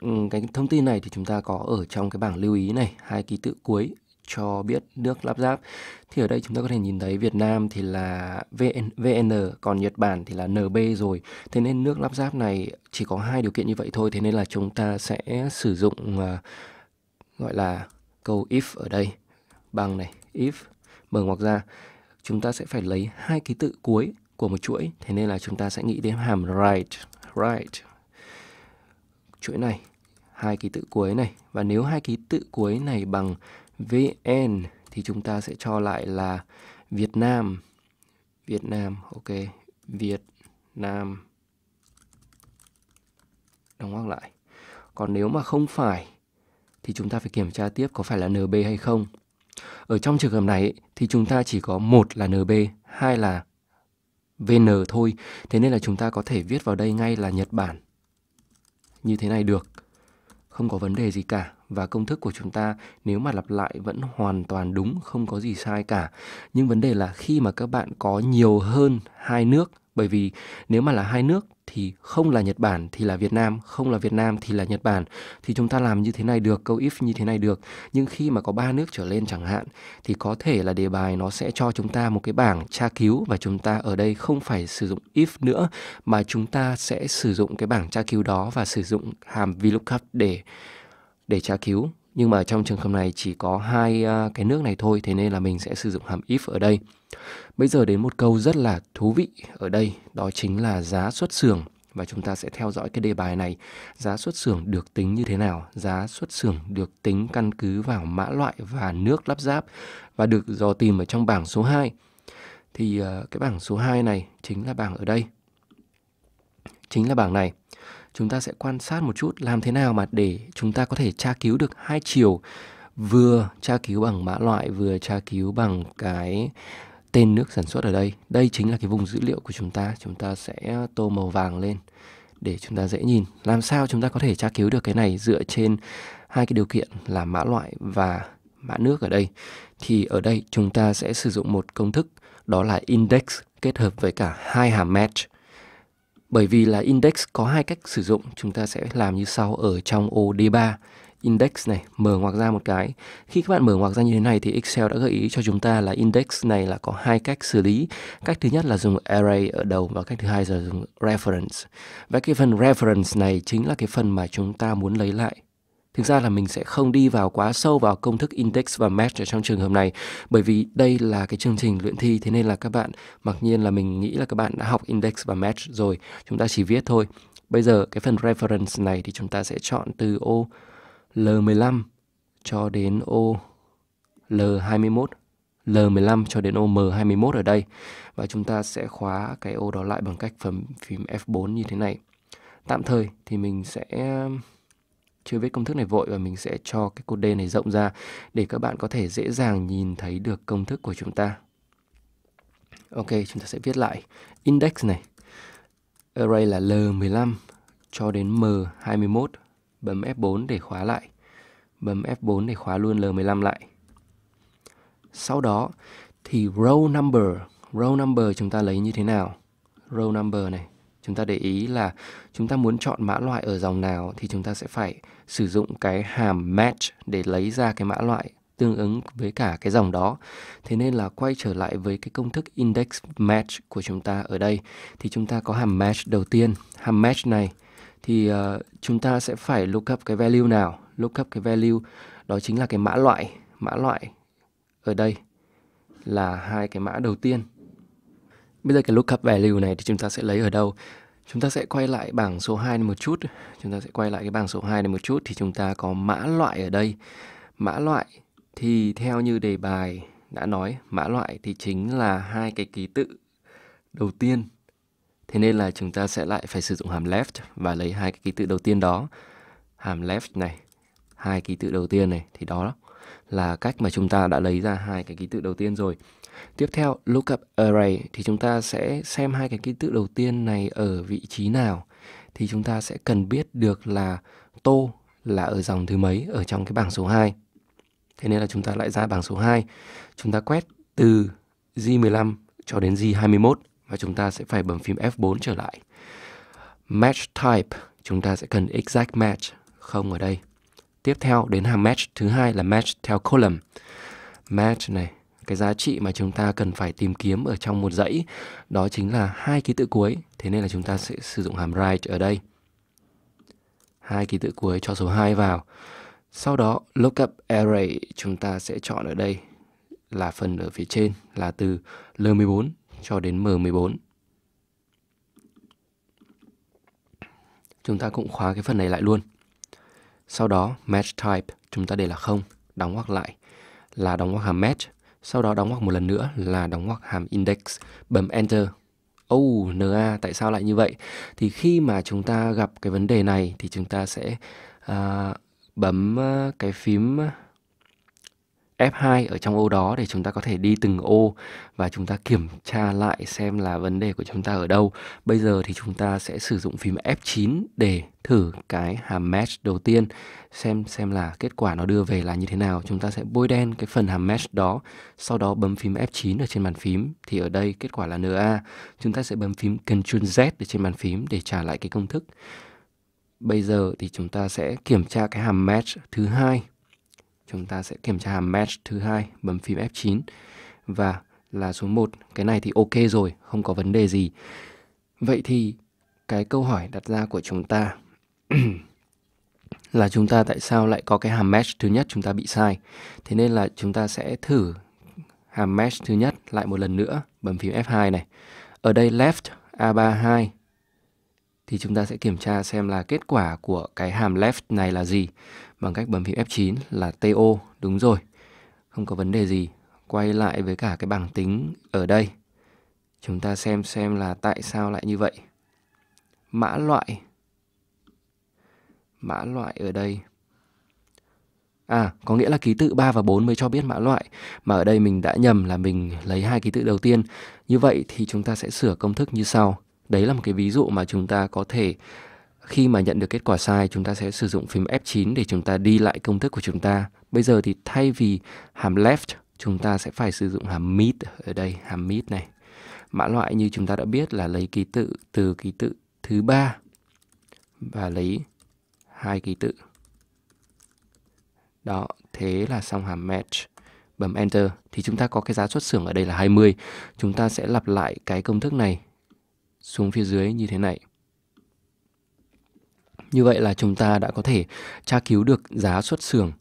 Ừ, cái thông tin này thì chúng ta có ở trong cái bảng lưu ý này hai ký tự cuối cho biết nước lắp ráp thì ở đây chúng ta có thể nhìn thấy Việt Nam thì là VN, VN còn Nhật Bản thì là NB rồi thế nên nước lắp ráp này chỉ có hai điều kiện như vậy thôi thế nên là chúng ta sẽ sử dụng uh, gọi là câu if ở đây bằng này if mở ngoặc ra chúng ta sẽ phải lấy hai ký tự cuối của một chuỗi thế nên là chúng ta sẽ nghĩ đến hàm right right chuỗi này hai ký tự cuối này và nếu hai ký tự cuối này bằng VN thì chúng ta sẽ cho lại là Việt Nam. Việt Nam, ok. Việt Nam. Đóng ngoặc lại. Còn nếu mà không phải thì chúng ta phải kiểm tra tiếp có phải là NB hay không. Ở trong trường hợp này thì chúng ta chỉ có một là NB, hai là VN thôi. Thế nên là chúng ta có thể viết vào đây ngay là Nhật Bản. Như thế này được không có vấn đề gì cả và công thức của chúng ta nếu mà lặp lại vẫn hoàn toàn đúng, không có gì sai cả. Nhưng vấn đề là khi mà các bạn có nhiều hơn hai nước bởi vì nếu mà là hai nước thì không là Nhật Bản thì là Việt Nam, không là Việt Nam thì là Nhật Bản thì chúng ta làm như thế này được, câu if như thế này được. Nhưng khi mà có ba nước trở lên chẳng hạn thì có thể là đề bài nó sẽ cho chúng ta một cái bảng tra cứu và chúng ta ở đây không phải sử dụng if nữa mà chúng ta sẽ sử dụng cái bảng tra cứu đó và sử dụng hàm VLOOKUP để để tra cứu nhưng mà trong trường hợp này chỉ có hai à, cái nước này thôi thế nên là mình sẽ sử dụng hàm if ở đây bây giờ đến một câu rất là thú vị ở đây đó chính là giá xuất xưởng và chúng ta sẽ theo dõi cái đề bài này giá xuất xưởng được tính như thế nào giá xuất xưởng được tính căn cứ vào mã loại và nước lắp ráp và được dò tìm ở trong bảng số 2 thì à, cái bảng số 2 này chính là bảng ở đây chính là bảng này chúng ta sẽ quan sát một chút làm thế nào mà để chúng ta có thể tra cứu được hai chiều vừa tra cứu bằng mã loại vừa tra cứu bằng cái tên nước sản xuất ở đây đây chính là cái vùng dữ liệu của chúng ta chúng ta sẽ tô màu vàng lên để chúng ta dễ nhìn làm sao chúng ta có thể tra cứu được cái này dựa trên hai cái điều kiện là mã loại và mã nước ở đây thì ở đây chúng ta sẽ sử dụng một công thức đó là index kết hợp với cả hai hàm match bởi vì là index có hai cách sử dụng, chúng ta sẽ làm như sau ở trong ô D3 index này mở ngoặc ra một cái khi các bạn mở ngoặc ra như thế này thì Excel đã gợi ý cho chúng ta là index này là có hai cách xử lý cách thứ nhất là dùng array ở đầu và cách thứ hai là dùng reference và cái phần reference này chính là cái phần mà chúng ta muốn lấy lại thực ra là mình sẽ không đi vào quá sâu vào công thức index và match ở trong trường hợp này bởi vì đây là cái chương trình luyện thi thế nên là các bạn mặc nhiên là mình nghĩ là các bạn đã học index và match rồi chúng ta chỉ viết thôi bây giờ cái phần reference này thì chúng ta sẽ chọn từ ô L15 cho đến ô L21 L15 cho đến ô M21 ở đây và chúng ta sẽ khóa cái ô đó lại bằng cách phím phím F4 như thế này. Tạm thời thì mình sẽ chưa viết công thức này vội và mình sẽ cho cái cột D này rộng ra để các bạn có thể dễ dàng nhìn thấy được công thức của chúng ta. Ok, chúng ta sẽ viết lại index này. Array là L15 cho đến M21. Bấm F4 để khóa lại. Bấm F4 để khóa luôn L15 lại. Sau đó thì row number, row number chúng ta lấy như thế nào? Row number này chúng ta để ý là chúng ta muốn chọn mã loại ở dòng nào thì chúng ta sẽ phải sử dụng cái hàm match để lấy ra cái mã loại tương ứng với cả cái dòng đó. Thế nên là quay trở lại với cái công thức index match của chúng ta ở đây thì chúng ta có hàm match đầu tiên. Hàm match này thì uh, chúng ta sẽ phải lookup cái value nào? Lookup cái value đó chính là cái mã loại, mã loại ở đây là hai cái mã đầu tiên Bây giờ cái lookup value này thì chúng ta sẽ lấy ở đâu? Chúng ta sẽ quay lại bảng số 2 này một chút. Chúng ta sẽ quay lại cái bảng số 2 này một chút thì chúng ta có mã loại ở đây. Mã loại thì theo như đề bài đã nói, mã loại thì chính là hai cái ký tự đầu tiên. Thế nên là chúng ta sẽ lại phải sử dụng hàm left và lấy hai cái ký tự đầu tiên đó. Hàm left này, hai ký tự đầu tiên này thì đó là cách mà chúng ta đã lấy ra hai cái ký tự đầu tiên rồi. Tiếp theo lookup array thì chúng ta sẽ xem hai cái ký tự đầu tiên này ở vị trí nào thì chúng ta sẽ cần biết được là tô là ở dòng thứ mấy ở trong cái bảng số 2. Thế nên là chúng ta lại ra bảng số 2. Chúng ta quét từ G15 cho đến G21 và chúng ta sẽ phải bấm phím F4 trở lại. Match type chúng ta sẽ cần exact match không ở đây. Tiếp theo đến hàng match thứ hai là match theo column. Match này cái giá trị mà chúng ta cần phải tìm kiếm ở trong một dãy đó chính là hai ký tự cuối thế nên là chúng ta sẽ sử dụng hàm right ở đây hai ký tự cuối cho số 2 vào sau đó lookup array chúng ta sẽ chọn ở đây là phần ở phía trên là từ L14 cho đến M14 chúng ta cũng khóa cái phần này lại luôn sau đó match type chúng ta để là không đóng hoặc lại là đóng hoặc hàm match sau đó đóng ngoặc một lần nữa là đóng ngoặc hàm index, bấm enter. Oh, NA tại sao lại như vậy? Thì khi mà chúng ta gặp cái vấn đề này thì chúng ta sẽ uh, bấm à, cái phím F2 ở trong ô đó để chúng ta có thể đi từng ô và chúng ta kiểm tra lại xem là vấn đề của chúng ta ở đâu. Bây giờ thì chúng ta sẽ sử dụng phím F9 để thử cái hàm mesh đầu tiên xem xem là kết quả nó đưa về là như thế nào. Chúng ta sẽ bôi đen cái phần hàm mesh đó, sau đó bấm phím F9 ở trên bàn phím thì ở đây kết quả là NA. Chúng ta sẽ bấm phím Ctrl Z ở trên bàn phím để trả lại cái công thức. Bây giờ thì chúng ta sẽ kiểm tra cái hàm mesh thứ hai chúng ta sẽ kiểm tra hàm match thứ hai bấm phím F9 và là số 1. Cái này thì ok rồi, không có vấn đề gì. Vậy thì cái câu hỏi đặt ra của chúng ta là chúng ta tại sao lại có cái hàm match thứ nhất chúng ta bị sai. Thế nên là chúng ta sẽ thử hàm match thứ nhất lại một lần nữa, bấm phím F2 này. Ở đây left A32 thì chúng ta sẽ kiểm tra xem là kết quả của cái hàm left này là gì bằng cách bấm phím F9 là TO đúng rồi không có vấn đề gì quay lại với cả cái bảng tính ở đây chúng ta xem xem là tại sao lại như vậy mã loại mã loại ở đây À, có nghĩa là ký tự 3 và 4 mới cho biết mã loại Mà ở đây mình đã nhầm là mình lấy hai ký tự đầu tiên Như vậy thì chúng ta sẽ sửa công thức như sau Đấy là một cái ví dụ mà chúng ta có thể khi mà nhận được kết quả sai chúng ta sẽ sử dụng phím F9 để chúng ta đi lại công thức của chúng ta. Bây giờ thì thay vì hàm left chúng ta sẽ phải sử dụng hàm mid ở đây, hàm mid này. Mã loại như chúng ta đã biết là lấy ký tự từ ký tự thứ ba và lấy hai ký tự. Đó, thế là xong hàm match. Bấm enter thì chúng ta có cái giá xuất xưởng ở đây là 20. Chúng ta sẽ lặp lại cái công thức này xuống phía dưới như thế này như vậy là chúng ta đã có thể tra cứu được giá xuất xưởng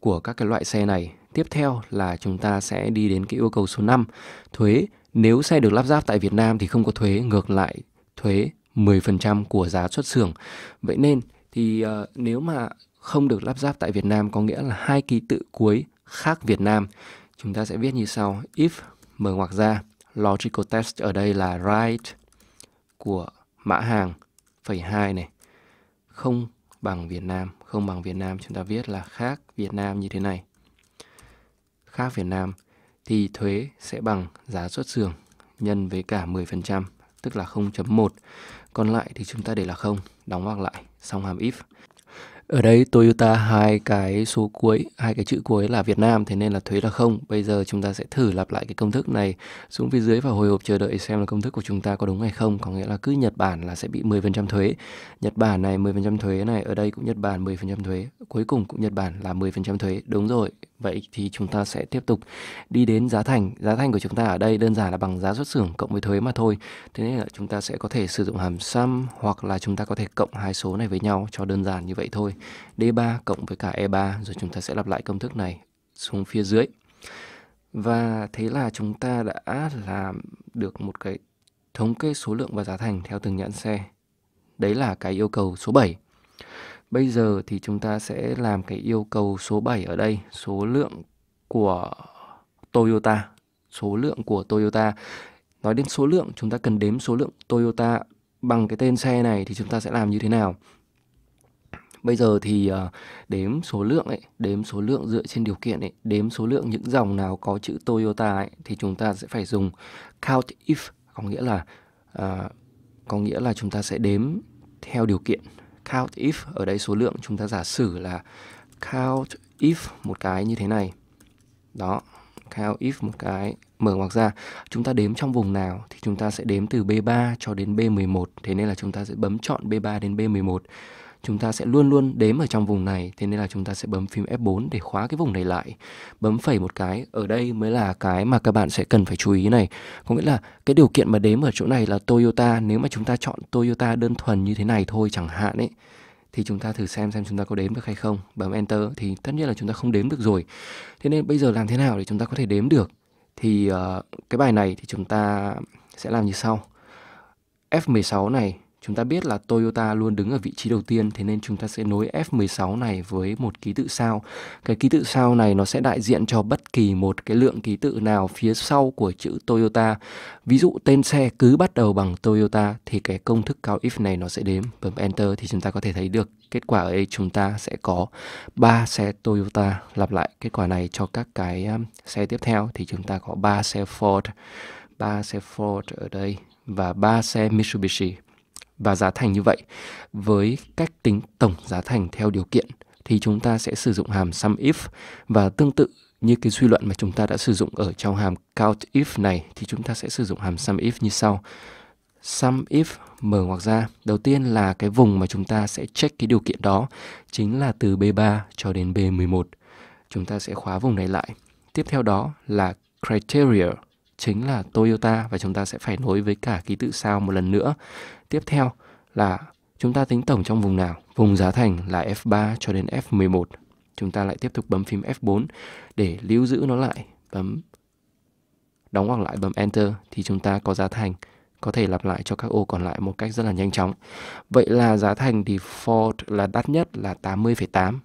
của các cái loại xe này. Tiếp theo là chúng ta sẽ đi đến cái yêu cầu số 5, thuế. Nếu xe được lắp ráp tại Việt Nam thì không có thuế, ngược lại thuế 10% của giá xuất xưởng. Vậy nên thì uh, nếu mà không được lắp ráp tại Việt Nam có nghĩa là hai ký tự cuối khác Việt Nam. Chúng ta sẽ viết như sau: if mở ngoặc ra, logical test ở đây là right của mã hàng phẩy 2 này không bằng Việt Nam. Không bằng Việt Nam chúng ta viết là khác Việt Nam như thế này. Khác Việt Nam thì thuế sẽ bằng giá xuất xưởng nhân với cả 10%, tức là 0.1. Còn lại thì chúng ta để là không, đóng ngoặc lại, xong hàm if. Ở đây Toyota hai cái số cuối, hai cái chữ cuối là Việt Nam thế nên là thuế là không. Bây giờ chúng ta sẽ thử lặp lại cái công thức này xuống phía dưới và hồi hộp chờ đợi xem là công thức của chúng ta có đúng hay không. Có nghĩa là cứ Nhật Bản là sẽ bị 10% thuế. Nhật Bản này 10% thuế này, ở đây cũng Nhật Bản 10% thuế. Cuối cùng cũng Nhật Bản là 10% thuế. Đúng rồi, Vậy thì chúng ta sẽ tiếp tục đi đến giá thành. Giá thành của chúng ta ở đây đơn giản là bằng giá xuất xưởng cộng với thuế mà thôi. Thế nên là chúng ta sẽ có thể sử dụng hàm sum hoặc là chúng ta có thể cộng hai số này với nhau cho đơn giản như vậy thôi. D3 cộng với cả E3 rồi chúng ta sẽ lặp lại công thức này xuống phía dưới. Và thế là chúng ta đã làm được một cái thống kê số lượng và giá thành theo từng nhãn xe. Đấy là cái yêu cầu số 7. Bây giờ thì chúng ta sẽ làm cái yêu cầu số 7 ở đây, số lượng của Toyota, số lượng của Toyota. Nói đến số lượng, chúng ta cần đếm số lượng Toyota bằng cái tên xe này thì chúng ta sẽ làm như thế nào? Bây giờ thì ờ, đếm số lượng ấy, đếm số lượng dựa trên điều kiện ấy, đếm số lượng những dòng nào có chữ Toyota ấy thì chúng ta sẽ phải dùng count if có nghĩa là à, có nghĩa là chúng ta sẽ đếm theo điều kiện count if ở đây số lượng chúng ta giả sử là count if một cái như thế này đó count if một cái mở ngoặc ra chúng ta đếm trong vùng nào thì chúng ta sẽ đếm từ B3 cho đến B11 thế nên là chúng ta sẽ bấm chọn B3 đến B11 chúng ta sẽ luôn luôn đếm ở trong vùng này thế nên là chúng ta sẽ bấm phím F4 để khóa cái vùng này lại bấm phẩy một cái ở đây mới là cái mà các bạn sẽ cần phải chú ý này có nghĩa là cái điều kiện mà đếm ở chỗ này là Toyota nếu mà chúng ta chọn Toyota đơn thuần như thế này thôi chẳng hạn ấy thì chúng ta thử xem xem chúng ta có đếm được hay không bấm enter thì tất nhiên là chúng ta không đếm được rồi thế nên bây giờ làm thế nào để chúng ta có thể đếm được thì uh, cái bài này thì chúng ta sẽ làm như sau F16 này Chúng ta biết là Toyota luôn đứng ở vị trí đầu tiên thế nên chúng ta sẽ nối F16 này với một ký tự sao. Cái ký tự sao này nó sẽ đại diện cho bất kỳ một cái lượng ký tự nào phía sau của chữ Toyota. Ví dụ tên xe cứ bắt đầu bằng Toyota thì cái công thức cao if này nó sẽ đếm. Bấm enter thì chúng ta có thể thấy được kết quả ở đây chúng ta sẽ có 3 xe Toyota. Lặp lại kết quả này cho các cái um, xe tiếp theo thì chúng ta có 3 xe Ford, 3 xe Ford ở đây và 3 xe Mitsubishi và giá thành như vậy với cách tính tổng giá thành theo điều kiện thì chúng ta sẽ sử dụng hàm sum if và tương tự như cái suy luận mà chúng ta đã sử dụng ở trong hàm count if này thì chúng ta sẽ sử dụng hàm sum if như sau sum if mở ngoặc ra đầu tiên là cái vùng mà chúng ta sẽ check cái điều kiện đó chính là từ B3 cho đến B11 chúng ta sẽ khóa vùng này lại tiếp theo đó là criteria chính là Toyota và chúng ta sẽ phải nối với cả ký tự sao một lần nữa. Tiếp theo là chúng ta tính tổng trong vùng nào? Vùng giá thành là F3 cho đến F11. Chúng ta lại tiếp tục bấm phím F4 để lưu giữ nó lại, bấm đóng hoặc lại bấm Enter thì chúng ta có giá thành có thể lặp lại cho các ô còn lại một cách rất là nhanh chóng. Vậy là giá thành thì Ford là đắt nhất là 80,8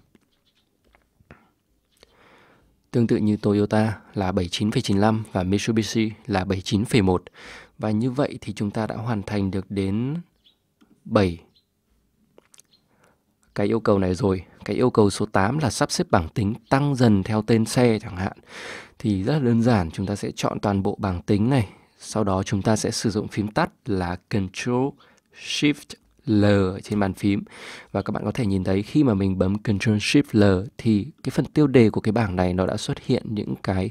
Tương tự như Toyota là 79,95 và Mitsubishi là 79,1. Và như vậy thì chúng ta đã hoàn thành được đến 7 cái yêu cầu này rồi. Cái yêu cầu số 8 là sắp xếp bảng tính tăng dần theo tên xe chẳng hạn. Thì rất là đơn giản, chúng ta sẽ chọn toàn bộ bảng tính này. Sau đó chúng ta sẽ sử dụng phím tắt là Ctrl Shift L trên bàn phím và các bạn có thể nhìn thấy khi mà mình bấm Ctrl Shift L thì cái phần tiêu đề của cái bảng này nó đã xuất hiện những cái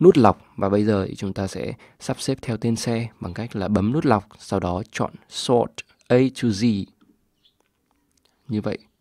nút lọc và bây giờ thì chúng ta sẽ sắp xếp theo tên xe bằng cách là bấm nút lọc sau đó chọn sort A to Z như vậy